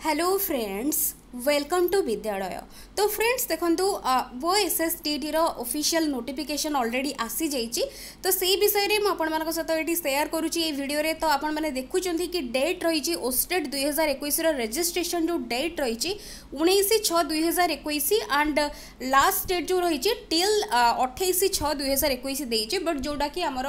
hello friends welcome to বিদ্যালয় তো friends দেখন্তু ও এসএসটিটির অফিসিয়াল নোটিফিকেসন অলরেডি আসি যাইছি তো সেই বিষয়ে মু আপনার সহ এটি সেয়ার করুছি এই ভিডিওরে তো আপনার দেখুছেন কি ডেট রয়েছে ওস্টেড দুই হাজার একুশর রেজিষ্ট্রেসন যে ডেট রয়েছে উনিশ ছ দুই হাজার একুশ আন্ড লাস্ট ডেট যে রয়েছে টিল অঠেইশ ছ দুই হাজার একুশ দিয়েছে বট যেটা কি আমার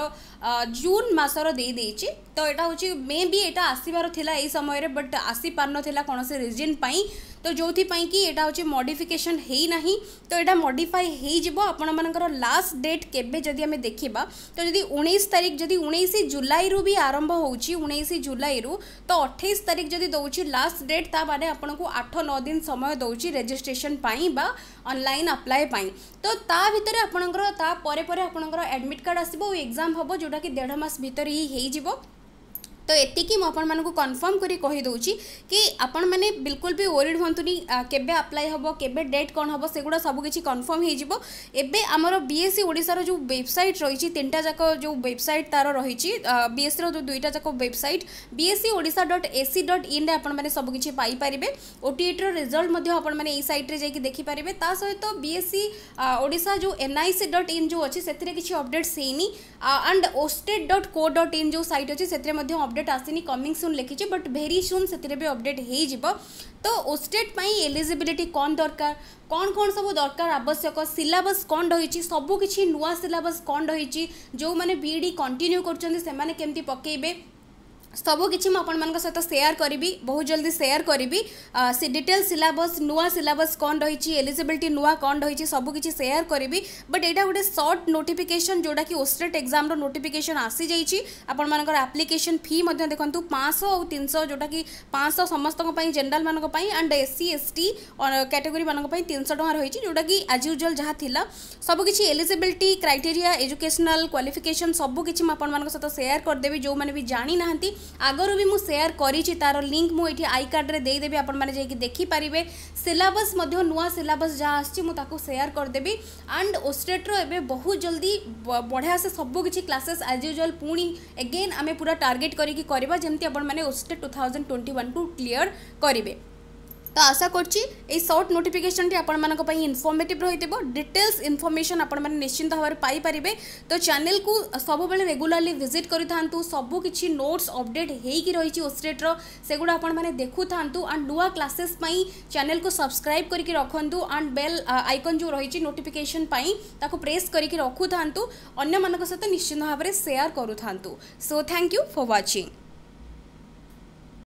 জুন মাসর দিয়ে দিয়েছি তো এটা হচ্ছে মে বি এটা আসবার লা এই সময়ের বট আসিপার নথিলা কোণী রিজন পাই তো तो जो कि यहाँ हूँ मडिफिकेसन हो तो यहाँ मडिफाई होपर लास्ट डेट के देखा तो जदि उन्नीस तारीख जदि उन्नीस जुलाई रू भी आरंभ होनीस जुलाई रू तो अठाई तारीख जदि दौर लास्ट डेट ता आपको आठ नौ दिन समय दौर रेजिट्रेसन अनलाइन आप्लाय तो ता भर आपणकर तापर पर एडमिट कार्ड आसो एग्जाम हम जोटा कि देढ़ मस भर ही हो ତ ଏତିକି ମୁଁ ଆପଣମାନଙ୍କୁ କନଫର୍ମ କରି କହିଦେଉଛି କି ଆପଣମାନେ ବିଲକୁଲ ବି ଓରିଡ଼ ହୁଅନ୍ତୁନି କେବେ ଆପ୍ଲାଏ ହେବ କେବେ ଡେଟ୍ କ'ଣ ହେବ ସେଗୁଡ଼ା ସବୁକିଛି କନଫର୍ମ ହୋଇଯିବ ଏବେ ଆମର ବିଏସ୍ସି ଓଡ଼ିଶାର ଯେଉଁ ୱେବସାଇଟ୍ ରହିଛି ତିନିଟା ଯାକ ଯେଉଁ ୱେବସାଇଟ୍ ତା'ର ରହିଛି ବିଏସ୍ସିର ଯେଉଁ ଦୁଇଟା ଯାକ website BSE Odisha dot AC dot ଇନ୍ରେ ଆପଣମାନେ ସବୁକିଛି ପାଇପାରିବେ ଓଟିଇଟିର ରେଜଲ୍ଟ ମଧ୍ୟ ଆପଣମାନେ ଏଇ ସାଇଟ୍ରେ ଯାଇକି ଦେଖିପାରିବେ ତା ସହିତ ବିଏସ୍ସି ଓଡ଼ିଶା ଯେଉଁ ଏନ୍ଆଇସି ଡଟ୍ ଇନ୍ ଯେଉଁ ଅଛି ସେଥିରେ କିଛି ଅପଡ଼େଟ୍ସ ହେଇନି and OSTET dot co dot in ଯେଉଁ ସାଇଟ୍ ଅଛି ସେଥିରେ ମଧ୍ୟ ଅପଡ଼େଟ୍ ଅପଡେଟ୍ ଆସିନି କମିଂ ସୁନ୍ ଲେଖିଛି ବଟ୍ ଭେରି ସୁନ୍ ସେଥିରେ ବି ଅପଡେଟ୍ ହେଇଯିବ ତ ଓଷ୍ଟେଟ୍ ପାଇଁ ଏଲିଜିବିଲିଟି କ'ଣ ଦରକାର କ'ଣ କ'ଣ ସବୁ ଦରକାର ଆବଶ୍ୟକ ସିଲାବସ୍ କ'ଣ ରହିଛି ସବୁକିଛି ନୂଆ ସିଲାବସ୍ କ'ଣ ରହିଛି ଯେଉଁମାନେ ବି ଇ ଡ଼ି କଣ୍ଟିନ୍ୟୁ କରୁଛନ୍ତି ସେମାନେ କେମିତି ପକାଇବେ ସବୁ କିଛି ମୁଁ ଆପଣମାନଙ୍କ ସହିତ ସେୟାର କରିବି ବହୁତ ଜଲ୍ଦି ସେୟାର କରିବି ସେ ଡିଟେଲ୍ ସିଲାବସ୍ ନୂଆ ସିଲାବସ୍ କ'ଣ ରହିଛି ଏଲିଜିବିଲିଟି ନୂଆ କ'ଣ ରହିଛି ସବୁ କିଛି ସେୟାର କରିବି ବଟ୍ ଏଇଟା ଗୋଟେ ସର୍ଟ ନୋଟିଫିକେସନ୍ ଯେଉଁଟାକି ଓଷ୍ଟେଟ୍ ଏକ୍ଜାମ୍ର ନୋଟିଫିକେସନ୍ ଆସିଯାଇଛି ଆପଣମାନଙ୍କର ଆପ୍ଲିକେସନ୍ ଫି ମଧ୍ୟ ଦେଖନ୍ତୁ ପାଞ୍ଚଶହ ଆଉ ତିନିଶହ ଯେଉଁଟାକି ପାଞ୍ଚଶହ ସମସ୍ତଙ୍କ ପାଇଁ ଜେନେରାଲ୍ମାନଙ୍କ ପାଇଁ and S C S T କ୍ୟାଟେଗୋରୀମାନଙ୍କ ପାଇଁ ତିନିଶହ ଟଙ୍କା ରହିଛି ଯେଉଁଟାକି ଆଜ୍ ୟୁଜୁଆଲ୍ ଯାହା ଥିଲା ସବୁ କିଛି ଏଲିଜିବିଲିଟି କ୍ରାଇଟେରିଆ ଏଜୁକେସନାଲ୍ କ୍ୱାଲିଫିକେସନ୍ ସବୁ କିଛି ମୁଁ ଆପଣମାନଙ୍କ ସହିତ ସେୟାର କରିଦେବି ଯେଉଁମାନେ ବି ଜାଣିନାହାନ୍ତି আগর বি মু সেয়ার করেছি তার লিঙ্ক মু এটি আই কার্ডে দেইদেবি আপনার যাই দেখিপারে সিলাবস নূয়া সিলাবস যা আসছে মু তাকে সেয়ার করেদেবি আন্ড ওস্টেট্র এবে বহু জলদি বঢ়িয়া সে সবু কিছু ক্লাসেস আজ ইউজুয়াল পুঁ এগেন আমি পুরা টার্গেট করি করা যেমন আপনার OSTET two thousand twenty one clear করবে তো আশা করছি এই সর্ট নোটিফিকেশনটি আপনার ইনফর্মেটিভ রয়েছে ডিটেলস ইনফরমেশন আপনার নিশ্চিন্ত ভাবে পাইপারে তো চ্যানেল কু সবুলে রেগুলারলি ভিজিট করে থাকে সবু কিছু নোটস অপডেট হয়েকি রয়েছে ওস্টেট্র সেগুলো আপনার দেখু থাকে আন্ড নূয়া ক্লাসেস চ্যানেল কু সবসক্রাইব করি রাখতু আন্ড বেল আইকন যে রয়েছে নোটিফিকেশন তাকে প্রেস করি রাখু থাকে অন্য মান সহ নিশ্চিন্ত ভাবে সেয়ার করু থাকে so thank you for watching